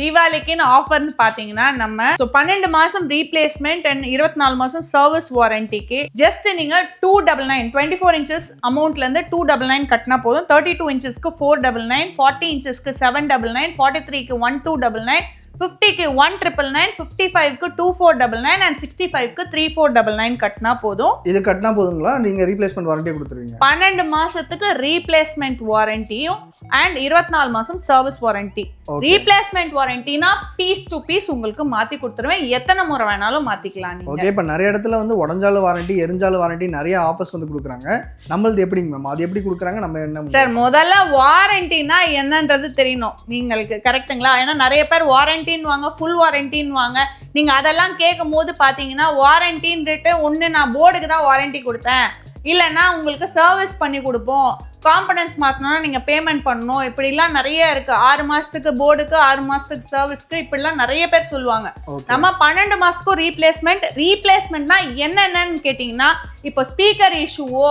தீபாவளிக்குன்னு ஆஃபர்னு பாத்தீங்கன்னா நம்ம ஸோ பன்னெண்டு மாசம் ரீப்ளேஸ்மெண்ட் அண்ட் இருபத்தி நாலு மாசம் சர்வீஸ் வாரண்டிக்கு ஜஸ்ட் நீங்க two double nine twenty four inches அமௌண்ட்ல இருந்து டூ டபுள் நைன் கட்டினா போதும் தேர்ட்டி டூ இன்ச்சஸ்க்கு ஃபோர் டபுள் நைன் ஃபார்ட்டி இன்ச்சஸ்க்கு செவன் டபுள் நைன் ஃபார்ட்டி த்ரீக்கு ஒன் டூ டபுள் நைன் ஃபிஃப்டிக்கு ஒன் ட்ரிபிள் நைன் ஃபிஃப்டி ஃபைவ்க்கு two four double nine and sixty ஃபைவ்க்கு த்ரீ ஃபோர் டபுள் நைன் கட்டினா போதும் இது கட்டினா போதுங்களா நீங்க ரீப்ளேஸ்மெண்ட் வாரண்டி கொடுத்துருவீங்க பன்னெண்டு மாசத்துக்கு ரீப்ளேஸ்மெண்ட் வாரண்டியும் அண்ட் இருபத்தி நாலு மாசம் சர்வீஸ் வாரண்டி ரீப்ளேஸ்மெண்ட் வாரண்டினா பீஸ் டு பீஸ் உங்களுக்கு மாத்தி கொடுத்துருவேன் எத்தனை முறை வேணாலும் மாத்திக்கலாம் ஓகே இப்போ நிறைய இடத்துல வந்து உடஞ்சாலும் வாரண்டி எரிஞ்சாலும் வாரண்டி நிறைய ஆஃபர்ஸ் வந்து கொடுக்குறாங்க நம்மளது எப்படிங்க மேம் அது எப்படி கொடுக்குறாங்க நம்ம என்ன சார் முதல்ல வாரண்டினா என்னன்றது தெரியணும் நீங்களுக்கு கரெக்டுங்களா ஏன்னா நிறைய பேர் வாரண்டின்னு வாங்க ஃபுல் வாரண்டின்னு வாங்க நீங்கள் அதெல்லாம் கேட்கும் போது பார்த்தீங்கன்னா வாரண்டின்றிட்டு ஒன்று நான் போர்டுக்கு தான் வாரண்டி கொடுத்தேன் இல்லைன்னா உங்களுக்கு சர்வீஸ் பண்ணி கொடுப்போம் காம்படன்ஸ் மாற்றணும்னா நீங்கள் பேமெண்ட் பண்ணணும் இப்படிலாம் நிறைய இருக்குது ஆறு மாதத்துக்கு போர்டுக்கு ஆறு மாதத்துக்கு சர்வீஸ்க்கு இப்படிலாம் நிறைய பேர் சொல்லுவாங்க நம்ம பன்னெண்டு மாதத்துக்கும் ரீப்ளேஸ்மெண்ட் ரீப்ளேஸ்மெண்ட்னா என்னென்னு கேட்டிங்கன்னா இப்போ ஸ்பீக்கர் இஷ்யூவோ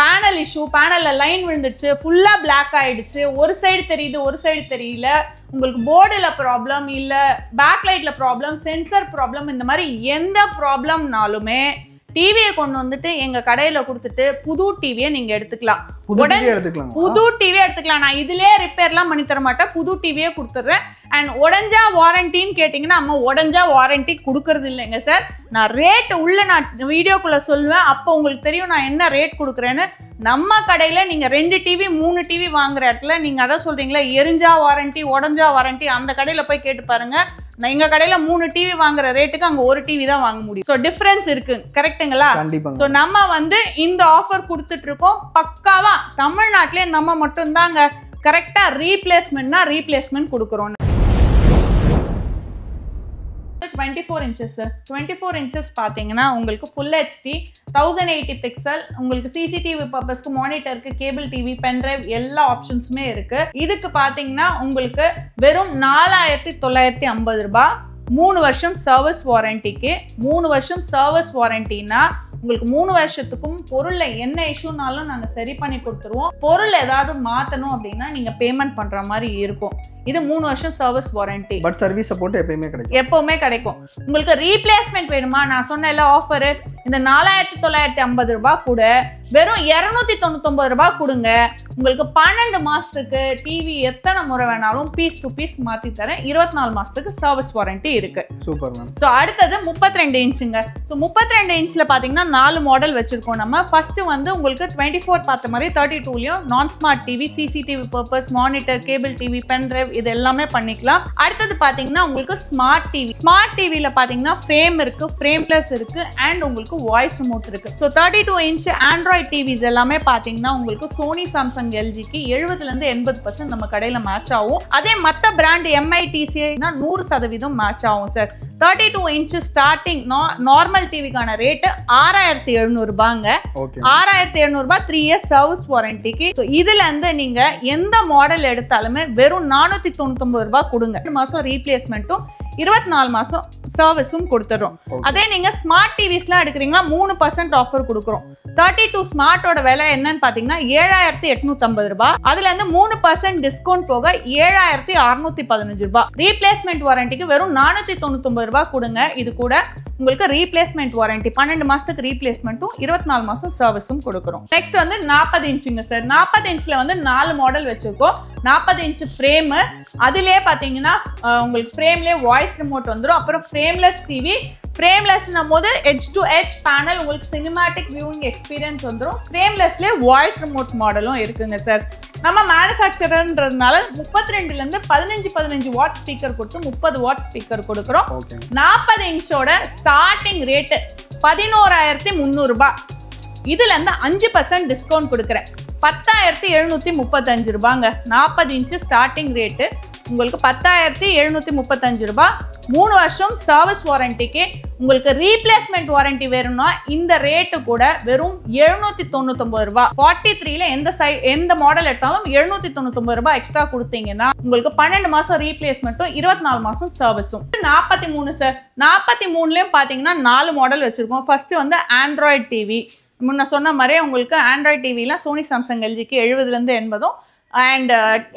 பேனல் இஷ்யூ பேனலில் லைன் விழுந்துடுச்சு ஃபுல்லாக பிளாக் ஆகிடுச்சு ஒரு சைடு தெரியுது ஒரு சைடு தெரியல உங்களுக்கு போர்டில் ப்ராப்ளம் இல்லை பேக் லைட்டில் ப்ராப்ளம் சென்சர் ப்ராப்ளம் இந்த மாதிரி எந்த ப்ராப்ளம்னாலுமே டிவியை கொண்டு வந்துட்டு எங்க கடையில கொடுத்துட்டு புது டிவியை நீங்க எடுத்துக்கலாம் புது டிவி எடுத்துக்கலாம் நான் இதுலயே ரிப்பேர்லாம் பண்ணி தர மாட்டேன் புது டிவியே கொடுத்துட்றேன் அண்ட் உடஞ்சா வாரண்டின்னு கேட்டிங்கன்னா நம்ம உடஞ்சா வாரண்டி கொடுக்கறது இல்லைங்க சார் நான் ரேட் உள்ள நான் வீடியோக்குள்ளே சொல்லுவேன் அப்போ உங்களுக்கு தெரியும் நான் என்ன ரேட் கொடுக்குறேன்னு நம்ம கடையில் நீங்கள் ரெண்டு டிவி மூணு டிவி வாங்குற இடத்துல நீங்கள் அதான் சொல்கிறீங்களா எரிஞ்சா வாரண்டி உடஞ்சா வாரண்டி அந்த கடையில் போய் கேட்டு பாருங்கள் நான் எங்கள் கடையில் மூணு டிவி வாங்குற ரேட்டுக்கு அங்கே ஒரு டிவி தான் வாங்க முடியும் ஸோ டிஃப்ரென்ஸ் இருக்கு கரெக்டுங்களா ஸோ நம்ம வந்து இந்த ஆஃபர் கொடுத்துட்டு இருக்கோம் பக்காவா தமிழ்நாட்டிலே நம்ம மட்டும்தாங்க கரெக்டாக ரீப்ளேஸ்மெண்ட்னா ரீப்ளேஸ்மெண்ட் கொடுக்குறோம் twenty four inches twenty four inches பார்த்தீங்கன்னா உங்களுக்கு full HD thousand eighty pixel உங்களுக்கு சிசிடிவி பர்பஸ்க்கு மானிட்டருக்கு கேபிள் டிவி பென்ட்ரைவ் எல்லா ஆப்ஷன்ஸுமே இருக்குது இதுக்கு பார்த்தீங்கன்னா உங்களுக்கு வெறும் நாலாயிரத்தி தொள்ளாயிரத்தி ஐம்பது ரூபாய் மூணு வருஷம் சர்வீஸ் வாரண்டிக்கு மூணு வருஷம் சர்வீஸ் வாரண்டின்னா உங்களுக்கு மூணு வருஷத்துக்கும் பொருளில் என்ன இஷ்யூனாலும் நாங்கள் சரி பண்ணி கொடுத்துருவோம் பொருள் ஏதாவது மாற்றணும் அப்படின்னா நீங்கள் பேமெண்ட் பண்ணுற மாதிரி இருக்கும் இது மூணு வருஷம் சர்வீஸ் வாரண்டி பட் சர்வீஸ் போட்டு எப்பயுமே கிடைக்கும் எப்போவுமே கிடைக்கும் உங்களுக்கு ரீப்ளேஸ்மெண்ட் வேணுமா நான் சொன்ன ஆஃபரு இந்த நாலாயிரத்தி தொள்ளாயிரத்தி ஐம்பது ரூபாய் கூட வெறும் இரநூத்தி தொண்ணூத்தொம்பது ரூபாய் கொடுங்க உங்களுக்கு பன்னெண்டு மாசத்துக்கு டிவி எத்தனை முறை வேணாலும் பீஸ் டு பீஸ் மாற்றி தரேன் இருபத்தி நாலு மாசத்துக்கு சர்வீஸ் வாரண்ட்டி இருக்கு சூப்பர் மேம் ஸோ அடுத்தது முப்பத்தி ரெண்டு இன்ச்சுங்க ஸோ முப்பத்தி ரெண்டு இன்ச்சில் பார்த்தீங்கன்னா நாலு மாடல் வச்சிருக்கோம் நம்ம ஃபர்ஸ்ட் வந்து உங்களுக்கு டுவெண்ட்டி ஃபோர் பார்த்த மாதிரி தேர்ட்டி டூலையும் நான் smart TV CCTV purpose monitor cable TV pen drive இது எல்லாமே பண்ணிக்கலாம் அடுத்தது பார்த்தீங்கன்னா உங்களுக்கு ஸ்மார்ட் டிவி ஸ்மார்ட் டிவியில் பார்த்தீங்கன்னா ஃப்ரேம் இருக்கு ஃப்ரேம் பிளஸ் இருக்கு அண்ட் உங்களுக்கு வாய்ஸ் ரிமோட் இருக்குது so thirty two inch Android Android TVs எல்லாமே பார்த்தீங்கன்னா உங்களுக்கு சோனி சாம்சங் எல்ஜிக்கு எழுபதுலேருந்து எண்பது பர்சன்ட் நம்ம கடையில் மேட்ச் ஆகும் அதே மற்ற பிராண்ட் எம்ஐடிசினா நூறு சதவீதம் மேட்ச் ஆகும் sir thirty two inch starting normal டிவிக்கான ரேட்டு ஆறாயிரத்தி எழுநூறுபாங்க ஆறாயிரத்தி எழுநூறுபா த்ரீ இயர்ஸ் சர்வீஸ் வாரண்டிக்கு ஸோ இதுலேருந்து நீங்கள் எந்த மாடல் எடுத்தாலுமே வெறும் நானூற்றி தொண்ணூத்தொம்பது ரூபா கொடுங்க மாதம் ரீப்ளேஸ்மெண்ட்டும் இருபத்தி நாலு மாதம் சர்வீஸும் கொடுத்துட்றோம் அதே நீங்கள் ஸ்மார்ட் டிவிஸ்லாம் எடுக்கிறீங்கன்னா மூணு பர்சன்ட் ஆஃபர் கொடுக்குறோம் தேர்ட்டி டூ ஸ்மார்ட்டோட விலை என்னன்னு பார்த்தீங்கன்னா ஏழாயிரத்தி எட்நூற்றம்பது ரூபாய் அதுலேருந்து மூணு பர்சன்ட் டிஸ்கவுண்ட் போக ஏழாயிரத்தி அறுநூத்தி பதினஞ்சு ரூபாய் ரீப்ளேஸ்மெண்ட் வாரண்டிக்கு வெறும் நானூற்றி தொண்ணூத்தொம்பது ரூபாய் கொடுங்க இது கூட உங்களுக்கு ரீப்ளேஸ்மெண்ட் வாரண்டி பன்னெண்டு மாதத்துக்கு ரீப்ளேஸ்மெண்ட்டும் இருபத்தி நாலு மாதம் சர்வீஸும் கொடுக்குறோம் நெக்ஸ்ட் வந்து நாற்பது இன்ச்சுங்க சார் நாற்பது இன்ச்சில் வந்து நாலு மாடல் வச்சுருக்கோம் நாற்பது இன்ச்சு ஃப்ரேமு அதிலே பார்த்தீங்கன்னா உங்களுக்கு ஃப்ரேம்லேயே வாய்ஸ் ரிமோட் வந்துடும் அப்புறம் ஃப்ரேம்லெஸ் டிவி ஃப்ரேம்லெஸ்னும் போது ஹெச் டு ஹெச் பேனல் உங்களுக்கு சினிமாட்டிக் வியூவிங் எக்ஸ்பீரியன்ஸ் வந்துடும் ஃப்ரேம்லெஸ்லேயே வாய்ஸ் ரிமோட் மாடலும் இருக்குங்க சார் நம்ம மேனுஃபேக்சரர்ன்றதுனால முப்பத்தி ரெண்டுலேருந்து பதினஞ்சு பதினஞ்சு வாட் ஸ்பீக்கர் கொடுத்து முப்பது வாட் ஸ்பீக்கர் கொடுக்குறோம் நாற்பது இன்ச்சோட ஸ்டார்டிங் ரேட்டு பதினோராயிரத்தி முந்நூறுரூபா இதுலேருந்து அஞ்சு பர்சன்ட் டிஸ்கவுண்ட் கொடுக்குறேன் பத்தாயிரத்தி எழுநூற்றி முப்பத்தஞ்சு ரூபாங்க நாற்பது இன்ச்சு ஸ்டார்டிங் ரேட்டு உங்களுக்கு பத்தாயிரத்தி எழுநூத்தி முப்பத்தஞ்சு ரூபாய் மூணு வருஷம் சர்வீஸ் வாரண்டிக்கு உங்களுக்கு ரீப்ளேஸ்மெண்ட் வாரண்டி வேணும்னா இந்த ரேட்டு கூட வெறும் எழுநூத்தி தொண்ணூத்தொம்பது ரூபா ஃபார்ட்டி த்ரீல எந்த சை எந்த மாடல் எடுத்தாலும் எழுநூத்தி தொண்ணூத்தொம்பது ரூபாய் எக்ஸ்ட்ரா கொடுத்தீங்கன்னா உங்களுக்கு பன்னெண்டு மாசம் ரீப்ளேஸ்மெண்ட்டும் இருபத்தி நாலு மாசம் சர்வீஸும் நாற்பத்தி மூணு சார் நாற்பத்தி மூணுலயும் பாத்தீங்கன்னா நாலு மாடல் வச்சிருக்கோம் ஃபர்ஸ்ட் வந்து ஆண்ட்ராய்ட் டிவி முன்ன சொன்ன மாதிரியே உங்களுக்கு ஆண்ட்ராய்ட் டிவிலாம் சோனி சாம்சங் எல்ஜிக்கு எழுபதுலேருந்து எண்பதும் அண்ட்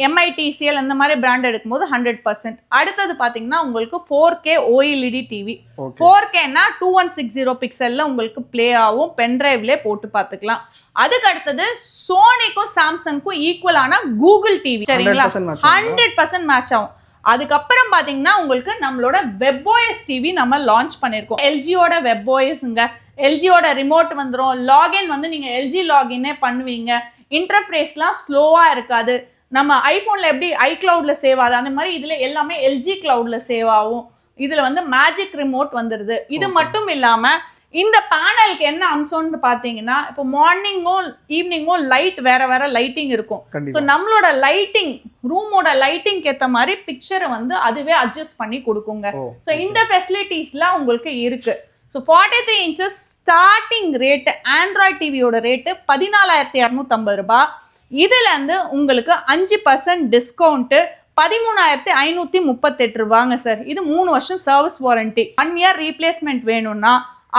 எம்ஐடிசிஎல் uh, இந்த மாதிரி பிராண்ட் எடுக்கும்போது ஹண்ட்ரட் பர்சன்ட் அடுத்தது பார்த்தீங்கன்னா உங்களுக்கு four K OLED TV four கேனா டூ ஒன் சிக்ஸ் ஜீரோ பிக்சலில் உங்களுக்கு பிளே ஆகும் ட்ரைவ்லே போட்டு பார்த்துக்கலாம் அதுக்கு அடுத்தது சோனிக்கும் சாம்சங்க்கும் ஈக்குவலான கூகுள் டிவி சரிங்களா ஹண்ட்ரட் பர்சன்ட் மேட்ச் ஆகும் அதுக்கப்புறம் பார்த்தீங்கன்னா உங்களுக்கு நம்மளோட வெப்ஓஎஸ் டிவி நம்ம லான்ச் பண்ணியிருக்கோம் எல்ஜியோட வெப்ஓஎஸ்ங்க எல்ஜியோட ரிமோட் வந்துடும் லாகின் வந்து நீங்கள் எல்ஜி லாகின்னே பண்ணுவீங்க இன்டர்ஃபேஸ்லாம் ஸ்லோவாக இருக்காது நம்ம ஐஃபோனில் எப்படி ஐ க்ளவுடில் சேவ் ஆகுது அந்த மாதிரி இதில் எல்லாமே எல்ஜி க்ளவுடில் சேவ் ஆகும் இதில் வந்து மேஜிக் ரிமோட் வந்துடுது இது மட்டும் இல்லாமல் இந்த பேனலுக்கு என்ன அம்சம்னு பார்த்தீங்கன்னா இப்போ மார்னிங்கும் ஈவினிங்கும் லைட் வேற வேற லைட்டிங் இருக்கும் ஸோ நம்மளோட லைட்டிங் ரூமோட லைட்டிங்க்கு ஏற்ற மாதிரி பிக்சரை வந்து அதுவே அட்ஜஸ்ட் பண்ணி கொடுக்குங்க ஸோ இந்த ஃபெசிலிட்டிஸ்லாம் உங்களுக்கு இருக்கு so forty three inches starting rate Android டிவியோட ரேட்டு பதினாலாயிரத்தி இரநூத்தம்பது ரூபா இதுலேருந்து உங்களுக்கு அஞ்சு பர்சன்ட் டிஸ்கவுண்ட்டு பதிமூணாயிரத்தி ஐநூற்றி முப்பத்தெட்டு ரூபாங்க சார் இது மூணு வருஷம் service warranty one year replacement வேணும்னா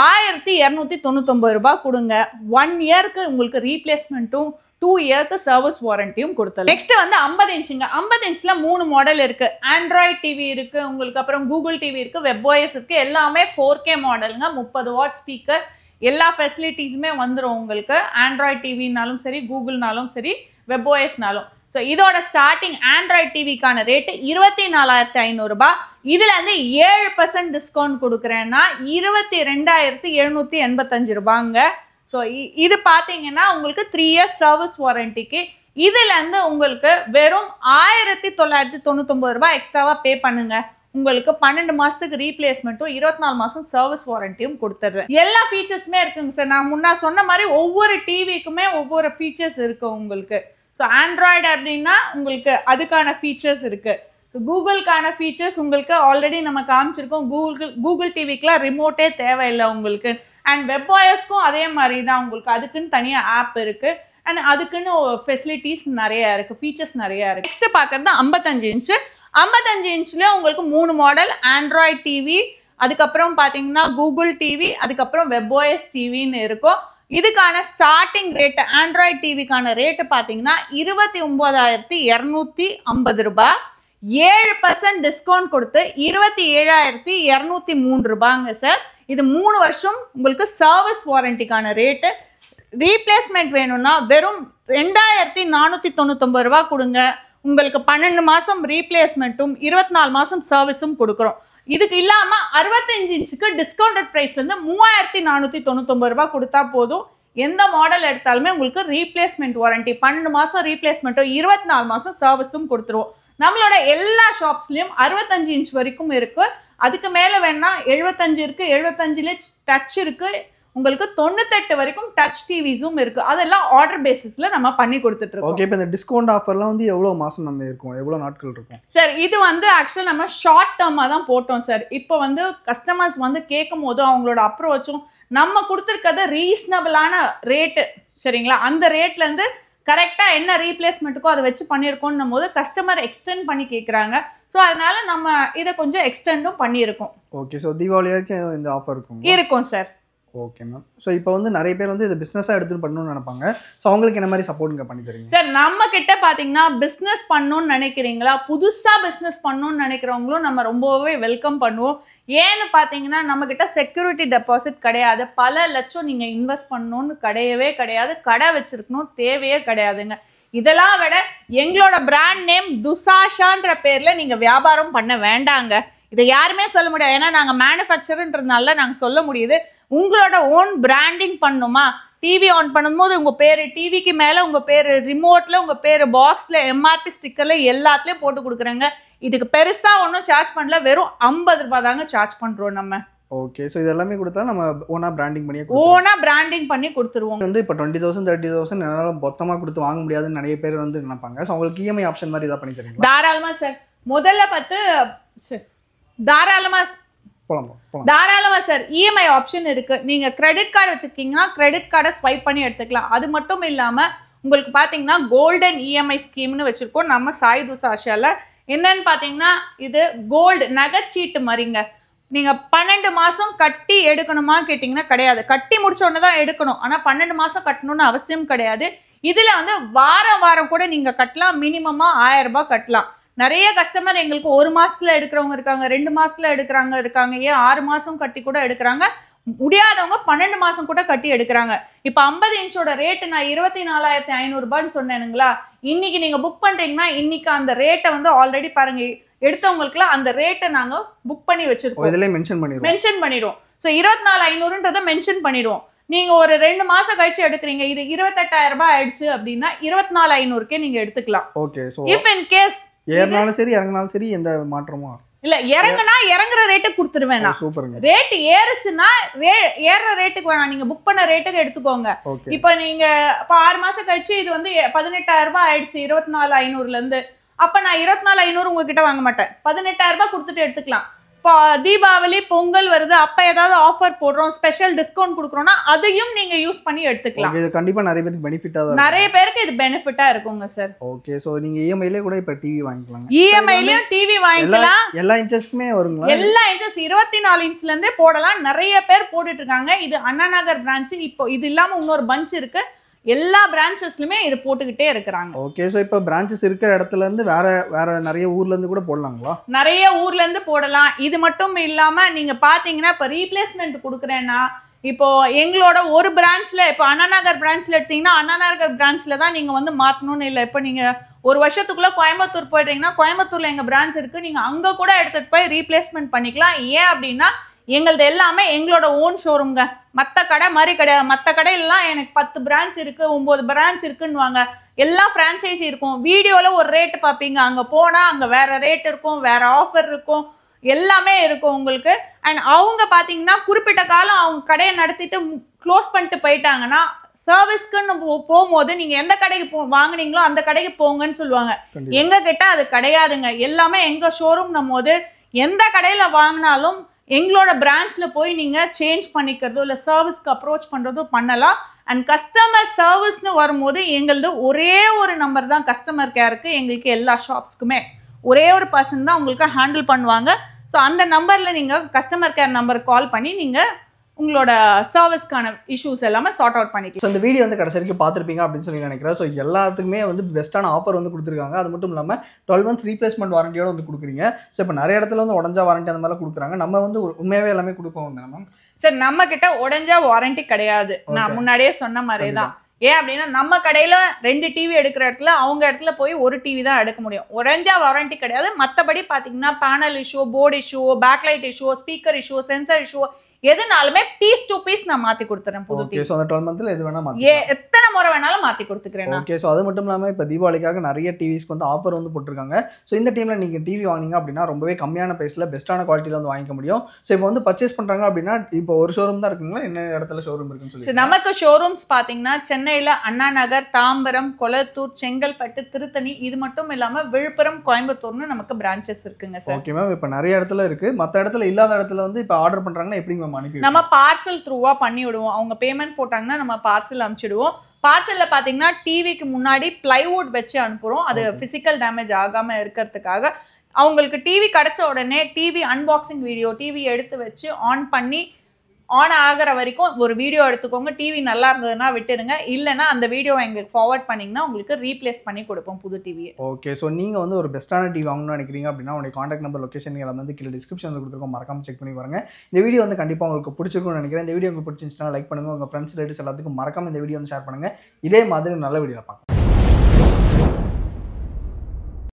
ஆயிரத்தி இரநூத்தி தொண்ணூத்தொம்பது ரூபா கொடுங்க ஒன் இயருக்கு உங்களுக்கு ரீப்ளேஸ்மெண்ட்டும் டூ இயர்க்கு சர்வீஸ் வாரண்டியும் கொடுத்தலாம் நெக்ஸ்ட் வந்து ஐம்பது இன்ச்சுங்க ஐம்பது இன்ச்சில் மூணு மாடல் இருக்கு ஆண்ட்ராய்ட் டிவி இருக்கு உங்களுக்கு அப்புறம் கூகுள் டிவி இருக்கு வெப்வாய்ஸ் இருக்கு எல்லாமே ஃபோர் கே மாடலுங்க முப்பது வாட் ஸ்பீக்கர் எல்லா ஃபெசிலிட்டிஸுமே வந்துடும் உங்களுக்கு ஆண்ட்ராய்ட் டிவினாலும் சரி கூகுள்னாலும் சரி வெப்ஓஎஸ்னாலும் ஸோ இதோட ஸ்டார்டிங் ஆண்ட்ராய்ட் டிவிக்கான ரேட்டு இருபத்தி நாலாயிரத்தி ஐநூறுரூபா இதுலேருந்து ஏழு பர்சன்ட் டிஸ்கவுண்ட் கொடுக்குறேன்னா இருபத்தி ரெண்டாயிரத்தி எழுநூற்றி எண்பத்தஞ்சு ரூபாங்க ஸோ இது பார்த்தீங்கன்னா உங்களுக்கு த்ரீ இயர்ஸ் சர்வீஸ் வாரண்டிக்கு இதுலேருந்து உங்களுக்கு வெறும் ஆயிரத்தி தொள்ளாயிரத்தி தொண்ணூத்தொம்பது ரூபாய் எக்ஸ்ட்ராவாக பே பண்ணுங்க உங்களுக்கு பன்னெண்டு மாதத்துக்கு ரீப்ளேஸ்மெண்ட்டும் இருபத்தி நாலு மாதம் சர்வீஸ் வாரண்டியும் கொடுத்துட்றேன் எல்லா ஃபீச்சர்ஸுமே இருக்குங்க சார் நான் முன்னா சொன்ன மாதிரி ஒவ்வொரு டிவிக்குமே ஒவ்வொரு ஃபீச்சர்ஸ் இருக்குது உங்களுக்கு ஸோ ஆண்ட்ராய்டு அப்படின்னா உங்களுக்கு அதுக்கான ஃபீச்சர்ஸ் இருக்குது ஸோ கூகுளுக்கான ஃபீச்சர்ஸ் உங்களுக்கு ஆல்ரெடி நம்ம காமிச்சிருக்கோம் கூகுள் கூகுள் டிவிக்கெலாம் ரிமோட்டே தேவையில்லை உங்களுக்கு அண்ட் வெப் அதே மாதிரி தான் உங்களுக்கு அதுக்குன்னு தனியாக ஆப் இருக்குது அண்ட் அதுக்குன்னு ஃபெசிலிட்டிஸ் நிறையா இருக்குது ஃபீச்சர்ஸ் நிறையா இருக்குது நெக்ஸ்ட் பார்க்குறது ஐம்பத்தஞ்சு இன்ச்சு ஐம்பத்தஞ்சு இன்ச்சில் உங்களுக்கு மூணு மாடல் ஆண்ட்ராய்ட் டிவி அதுக்கப்புறம் பார்த்தீங்கன்னா கூகுள் டிவி அதுக்கப்புறம் வெப்ஓஎஸ் டிவின்னு இருக்கும் இதுக்கான ஸ்டார்டிங் ரேட்டு ஆண்ட்ராய்ட் டிவிக்கான ரேட்டு பார்த்தீங்கன்னா இருபத்தி ஒம்பதாயிரத்தி இரநூத்தி ஐம்பது ரூபாய் ஏழு பர்சன்ட் டிஸ்கவுண்ட் கொடுத்து இருபத்தி ஏழாயிரத்தி இரநூத்தி மூணு ரூபாங்க சார் இது மூணு வருஷம் உங்களுக்கு சர்வீஸ் வாரண்டிக்கான ரேட்டு ரீப்ளேஸ்மெண்ட் வேணும்னா வெறும் ரெண்டாயிரத்தி நானூற்றி தொண்ணூத்தொம்பது ரூபா கொடுங்க உங்களுக்கு பன்னெண்டு மாதம் ரீப்ளேஸ்மெண்ட்டும் இருபத்தி நாலு மாதம் சர்வீஸும் கொடுக்குறோம் இதுக்கு இல்லாமல் அறுபத்தஞ்சு இன்ச்சுக்கு டிஸ்கவுண்டட் ப்ரைஸ்லேருந்து மூவாயிரத்தி நானூற்றி தொண்ணூத்தொம்பது ரூபா கொடுத்தா போதும் எந்த மாடல் எடுத்தாலுமே உங்களுக்கு ரீப்ளேஸ்மெண்ட் வாரண்டி பன்னெண்டு மாதம் ரீப்ளேஸ்மெண்ட்டும் இருபத்தி நாலு மாதம் சர்வீஸும் கொடுத்துருவோம் நம்மளோட எல்லா ஷாப்ஸ்லையும் அறுபத்தஞ்சு இன்ச் வரைக்கும் இருக்குது அதுக்கு மேலே வேணால் எழுபத்தஞ்சு இருக்குது எழுபத்தஞ்சிலே டச் இருக்குது உங்களுக்கு தொண்ணூத்தெட்டு வரைக்கும் டச் டிவிஸும் இருக்கு அதெல்லாம் ஆர்டர் பேசிஸ்ல நம்ம பண்ணி கொடுத்துட்டு இருக்கோம் ஓகே இப்போ இந்த டிஸ்கவுண்ட் ஆஃபர்லாம் வந்து எவ்வளோ மாசம் நம்ம இருக்கும் எவ்வளோ நாட்கள் இருக்கும் சார் இது வந்து ஆக்சுவலாக நம்ம ஷார்ட் டேர்மாக தான் போட்டோம் சார் இப்போ வந்து கஸ்டமர்ஸ் வந்து கேட்கும் போது அவங்களோட அப்ரோச்சும் நம்ம கொடுத்துருக்கிறது ரீசனபிளான ரேட்டு சரிங்களா அந்த ரேட்லேருந்து கரெக்டாக என்ன ரீப்ளேஸ்மெண்ட்டுக்கோ அதை வச்சு பண்ணியிருக்கோன்னும் போது கஸ்டமர் எக்ஸ்டெண்ட் பண்ணி கேட்குறாங்க ஸோ அதனால நம்ம இதை கொஞ்சம் எக்ஸ்டெண்டும் பண்ணியிருக்கோம் ஓகே ஸோ தீபாவளி வரைக்கும் இந்த ஆஃபர் இருக்கும் இருக்கும் சார் ஓகே மேம் ஸோ இப்போ வந்து நிறைய பேர் வந்து இதை பிஸ்னஸாக எடுத்துகிட்டு பண்ணணும்னு நினைப்பாங்க ஸோ அவங்களுக்கு என்ன மாதிரி சப்போர்ட்டுங்க பண்ணி தருவீங்க சார் நம்ம கிட்ட பார்த்தீங்கன்னா பிஸ்னஸ் பண்ணணும்னு நினைக்கிறீங்களா புதுசாக பிஸ்னஸ் பண்ணணும்னு நினைக்கிறவங்களும் நம்ம ரொம்பவே வெல்கம் பண்ணுவோம் ஏன்னு பார்த்தீங்கன்னா நம்மக்கிட்ட செக்யூரிட்டி டெபாசிட் கிடையாது பல லட்சம் நீங்கள் இன்வெஸ்ட் பண்ணணும்னு கிடையவே கிடையாது கடை வச்சுருக்கணும் தேவையே கிடையாதுங்க இதெல்லாம் விட எங்களோட பிராண்ட் நேம் துசாஷான்ற பேரில் நீங்கள் வியாபாரம் பண்ண வேண்டாங்க இதை யாருமே சொல்ல முடியாது ஏன்னா நாங்கள் மேனுஃபேக்சருன்றதுனால நாங்கள் சொல்ல முடியுது உங்களோட ஓன் பிராண்டிங் பண்ணுமா டிவி ஆன் பண்ணும்போது உங்கள் பேர் டிவிக்கு மேலே உங்கள் பேர் ரிமோட்டில் உங்கள் பேர் பாக்ஸில் எம்ஆர்பி ஸ்டிக்கரில் எல்லாத்துலேயும் போட்டு கொடுக்குறாங்க இதுக்கு பெருசாக ஒன்றும் சார்ஜ் பண்ணல வெறும் ஐம்பது ரூபா தாங்க சார்ஜ் பண்ணுறோம் நம்ம ஓகே ஸோ இது எல்லாமே கொடுத்தா நம்ம ஓனாக பிராண்டிங் பண்ணி ஓனாக பிராண்டிங் பண்ணி கொடுத்துருவோம் வந்து இப்போ டுவெண்ட்டி தௌசண்ட் தேர்ட்டி தௌசண்ட் என்னால் மொத்தமாக கொடுத்து வாங்க முடியாதுன்னு நிறைய பேர் வந்து நினைப்பாங்க ஸோ உங்களுக்கு இஎம்ஐ e ஆப்ஷன் மாதிரி இதாக பண்ணி தருவீங்க தாராளமாக சார் முதல்ல பார்த்து தாராளமாக தாராளமா சார் இஎம்ஐ e ஆப்ஷன் இருக்கு நீங்க கிரெடிட் கார்டு வச்சிருக்கீங்கன்னா கிரெடிட் கார்டை ஸ்வைப் பண்ணி எடுத்துக்கலாம் அது மட்டும் இல்லாம உங்களுக்கு பாத்தீங்கன்னா கோல்டன் இஎம்ஐ ஸ்கீம்னு வச்சிருக்கோம் நம்ம சாய் துசாஷாவில் என்னன்னு பாத்தீங்கன்னா இது கோல்டு நகைச்சீட்டு மாதிரிங்க நீங்க பன்னெண்டு மாசம் கட்டி எடுக்கணுமா கேட்டிங்கன்னா கிடையாது கட்டி முடிச்ச உடனே தான் எடுக்கணும் ஆனா பன்னெண்டு மாசம் கட்டணும்னு அவசியம் கிடையாது இதுல வந்து வாரம் வாரம் கூட நீங்க கட்டலாம் மினிமமாக ஆயிரம் ரூபாய் கட்டலாம் நிறைய கஸ்டமர் எங்களுக்கு ஒரு மாசத்துல எடுக்கிறவங்க இருக்காங்க ரெண்டு மாசத்துல எடுக்கிறாங்க இருக்காங்க ஏன் ஆறு மாசம் கட்டி கூட எடுக்கிறாங்க முடியாதவங்க பன்னெண்டு மாசம் கூட கட்டி எடுக்கிறாங்க இப்ப ஐம்பது இன்ச்சோட ரேட்டு நான் இருபத்தி நாலாயிரத்தி ஐநூறுபான்னு சொன்னேனுங்களா இன்னைக்கு நீங்க புக் பண்றீங்கன்னா இன்னைக்கு அந்த ரேட்டை வந்து ஆல்ரெடி பாருங்க எடுத்தவங்களுக்குலாம் அந்த ரேட்டை நாங்க புக் பண்ணி வச்சிருக்கோம் இதுல மென்ஷன் பண்ணிடுவோம் மென்ஷன் பண்ணிடுவோம் ஸோ இருபத்தி நாலு ஐநூறுன்றதை மென்ஷன் பண்ணிடுவோம் நீங்க ஒரு ரெண்டு மாசம் கழிச்சு எடுக்கிறீங்க இது இருபத்தெட்டாயிரம் ரூபாய் ஆயிடுச்சு அப்படின்னா இருபத்தி நாலு ஐநூறுக்கே நீங்க எடுத்துக்கலாம் ஓகே இஃப் இன் கேஸ் ஏறினாலும் சரி இறங்கினாலும் சரி எந்த மாற்றமும் இல்ல இறங்குனா இறங்குற ரேட்டு கொடுத்துருவேன் சூப்பருங்க ரேட் ஏறுச்சுன்னா ஏறுற ரேட்டுக்கு வேணாம் நீங்க புக் பண்ண ரேட்டுக்கு எடுத்துக்கோங்க இப்ப நீங்க இப்போ ஆறு மாசம் கழிச்சு இது வந்து பதினெட்டாயிரம் ரூபாய் ஆயிடுச்சு இருபத்தி நாலு ஐநூறுல இருந்து அப்ப நான் இருபத்தி நாலு ஐநூறு உங்ககிட்ட வாங்க மாட்டேன் பதினெட்டாயிரம் ரூபாய் கொடுத்துட்டு எடுத்துக்கலாம் தீபாவளி பொங்கல் வருது அப்போ ஏதாவது ஆஃபர் போடுறோம் ஸ்பெஷல் டிஸ்கவுண்ட் கொடுக்குறோம்னா அதையும் நீங்க யூஸ் பண்ணி எடுத்துக்கலாம் இது கண்டிப்பா நிறைய பேருக்கு பெனிஃபிட்டா தான் நிறைய பேருக்கு இது பெனிஃபிட்டா இருக்குங்க சார் ஓகே சோ நீங்க இஎம்ஐல e கூட இப்ப டிவி வாங்கிக்கலாம் இஎம்ஐலயும் டிவி வாங்கிக்கலாம் எல்லா இன்ச்சஸ்க்குமே வரும் எல்லா இன்ச்சஸ் இருபத்தி நாலு இன்ச்ல இருந்தே போடலாம் நிறைய பேர் போட்டுட்டு இருக்காங்க இது அண்ணா நகர் பிரான்ச் இப்போ இது இல்லாம இன்னொரு பஞ்ச் இருக்கு எல்லா பிரான்ச்சஸ்லுமே இது போட்டுக்கிட்டே இருக்கிறாங்க ஓகே ஸோ இப்போ பிரான்ச்சஸ் இருக்கிற இடத்துல இருந்து வேற வேற நிறைய ஊர்ல இருந்து கூட போடலாங்களா நிறைய ஊர்ல இருந்து போடலாம் இது மட்டும் இல்லாம நீங்க பாத்தீங்கன்னா இப்போ ரீப்ளேஸ்மெண்ட் கொடுக்குறேன்னா இப்போ எங்களோட ஒரு பிரான்ச்ல இப்போ நகர் பிரான்ச்ல எடுத்தீங்கன்னா நகர் பிரான்ச்ல தான் நீங்க வந்து மாற்றணும்னு இல்லை இப்போ நீங்க ஒரு வருஷத்துக்குள்ள கோயம்புத்தூர் போயிட்டீங்கன்னா கோயம்புத்தூர்ல எங்க பிரான்ச் இருக்கு நீங்க அங்க கூட எடுத்துட்டு போய் ரீப்ளேஸ்மெண்ட் பண்ணிக்கலாம் ஏன் அப்படின்னா எங்களது எல்லாமே எங்களோட ஓன் ஷோரூம்ங்க மற்ற கடை மாதிரி கிடையாது மற்ற கடையிலலாம் எனக்கு பத்து பிரான்ச் இருக்குது ஒம்பது பிரான்ச் இருக்குன்னுவாங்க எல்லா ஃப்ரான்ச்சைஸி இருக்கும் வீடியோவில் ஒரு ரேட்டு பார்ப்பீங்க அங்கே போனால் அங்கே வேறு ரேட் இருக்கும் வேறு ஆஃபர் இருக்கும் எல்லாமே இருக்கும் உங்களுக்கு அண்ட் அவங்க பார்த்தீங்கன்னா குறிப்பிட்ட காலம் அவங்க கடையை நடத்திட்டு க்ளோஸ் பண்ணிட்டு போயிட்டாங்கன்னா சர்வீஸ்க்குன்னு போகும்போது நீங்க எந்த கடைக்கு போ வாங்குனீங்களோ அந்த கடைக்கு போங்கன்னு சொல்லுவாங்க எங்க கிட்ட அது கிடையாதுங்க எல்லாமே எங்க ஷோரூம்னும் போது எந்த கடையில வாங்கினாலும் எங்களோட பிரான்ச்சில் போய் நீங்கள் சேஞ்ச் பண்ணிக்கிறதோ இல்லை சர்வீஸ்க்கு அப்ரோச் பண்ணுறதோ பண்ணலாம் அண்ட் கஸ்டமர் சர்வீஸ்னு வரும்போது எங்களது ஒரே ஒரு நம்பர் தான் கஸ்டமர் கேருக்கு எங்களுக்கு எல்லா ஷாப்ஸ்க்குமே ஒரே ஒரு பர்சன் தான் உங்களுக்கு ஹேண்டில் பண்ணுவாங்க ஸோ அந்த நம்பரில் நீங்கள் கஸ்டமர் கேர் நம்பருக்கு கால் பண்ணி நீங்கள் உங்களோட சர்வீஸ்க்கான இஷ்யூஸ் எல்லாமே சார்ட் அவுட் பண்ணிக்கலாம் ஸோ இந்த வீடியோ வந்து கடைசி வரைக்கும் பார்த்துருப்பீங்க அப்படின்னு சொல்லி நினைக்கிறேன் ஸோ எல்லாத்துக்குமே வந்து பெஸ்ட்டான ஆஃபர் வந்து கொடுத்துருக்காங்க அது மட்டும் இல்லாமல் டுவெல் மந்த்ஸ் ரீப்ளேஸ்மெண்ட் வாரண்டியோட வந்து கொடுக்குறீங்க ஸோ இப்போ நிறைய இடத்துல வந்து உடஞ்சா வாரண்டி அந்த மாதிரிலாம் கொடுக்குறாங்க நம்ம வந்து உண்மையாகவே எல்லாமே கொடுப்போம் வந்து நம்ம சார் நம்ம கிட்ட உடஞ்சா வாரண்டி கிடையாது நான் முன்னாடியே சொன்ன மாதிரி தான் ஏன் அப்படின்னா நம்ம கடையில் ரெண்டு டிவி எடுக்கிற இடத்துல அவங்க இடத்துல போய் ஒரு டிவி தான் எடுக்க முடியும் உடஞ்சா வாரண்டி கிடையாது மற்றபடி பார்த்தீங்கன்னா panel issue board issue backlight issue speaker issue sensor issue எதுனாலுமே பீஸ் டு பீஸ் நான் மாத்தி கொடுத்துறேன் புது ஓகே அந்த டுவெல் मंथல எது வேணா மாத்தி எத்தனை முறை வேணாலும் மாத்தி கொடுத்துக்கிறேன் ஓகே ஸோ அது மட்டும் இல்லாமல் இப்போ தீபாவளிக்காக நிறைய டிவிஸ்க்கு வந்து ஆஃபர் வந்து போட்டிருக்காங்க ஸோ இந்த டைம்ல நீங்க டிவி வாங்கினீங்க அப்படின்னா ரொம்பவே கம்மியான பிரைஸ்ல பெஸ்ட்டான குவாலிட்டியில வந்து வாங்கிக்க முடியும் ஸோ இப்போ வந்து பர்ச்சேஸ் பண்றாங்க அப்படின்னா இப்போ ஒரு ஷோரூம் தான் இருக்குங்களா என்ன இடத்துல ஷோரூம் இருக்குன்னு சொல்லி நமக்கு ஷோரூம்ஸ் பார்த்தீங்கன்னா சென்னையில் அண்ணா நகர் தாம்பரம் கொளத்தூர் செங்கல்பட்டு திருத்தணி இது மட்டும் இல்லாமல் விழுப்புரம் கோயம்புத்தூர்னு நமக்கு பிரான்ச்சஸ் இருக்குங்க சார் ஓகே மேம் இப்போ நிறைய இடத்துல இருக்கு மற்ற இடத்துல இல்லாத இடத்துல வந்து இப்போ ஆர்டர் பண்ணுறாங்கன்னா எப்படி நம்ம பார்சல் த்ரூவா பண்ணி விடுவோம் அவங்க பேமெண்ட் போட்டாங்கன்னா நம்ம பார்சல் அனுப்பிச்சிடுவோம் பார்சல்ல பாத்தீங்கன்னா டிவிக்கு முன்னாடி பிளைவுட் வச்சு அனுப்புறோம் அது பிசிக்கல் டேமேஜ் ஆகாம இருக்கிறதுக்காக அவங்களுக்கு டிவி கிடைச்ச உடனே டிவி அன்பாக்சிங் வீடியோ டிவி எடுத்து வச்சு ஆன் பண்ணி ஆன் ஆகிற வரைக்கும் ஒரு வீடியோ எடுத்துக்கோங்க டிவி நல்லா இருந்ததுன்னா விட்டுடுங்க இல்லைன்னா அந்த வீடியோவை எங்களுக்கு ஃபார்வர்ட் பண்ணிங்கன்னா உங்களுக்கு ரீப்ளேஸ் பண்ணி கொடுப்போம் புது டிவியை ஓகே ஸோ நீங்கள் வந்து ஒரு பெஸ்ட்டான டிவி வாங்கணும்னு நினைக்கிறீங்க அப்படின்னா உங்களுடைய காண்டாக்ட் நம்பர் லொக்கேஷன் எல்லாமே வந்து கீழே டிஸ்கிரிப்ஷன் வந்து கொடுத்துருக்கோம் மறக்காம செக் பண்ணி பாருங்க இந்த வீடியோ வந்து கண்டிப்பாக உங்களுக்கு பிடிச்சிருக்கும்னு நினைக்கிறேன் இந்த வீடியோ உங்களுக்கு பிடிச்சிருந்துச்சுன்னா லைக் பண்ணுங்கள் உங்கள் ஃப்ரெண்ட்ஸ் ரிலேட்டிவ்ஸ் எல்லாத்துக்கும் மறக்காம இந்த வீடியோ வந்து ஷேர் பண்ணுங்கள் இதே மாதிரி நல்ல வீடியோ பார்க்கலாம்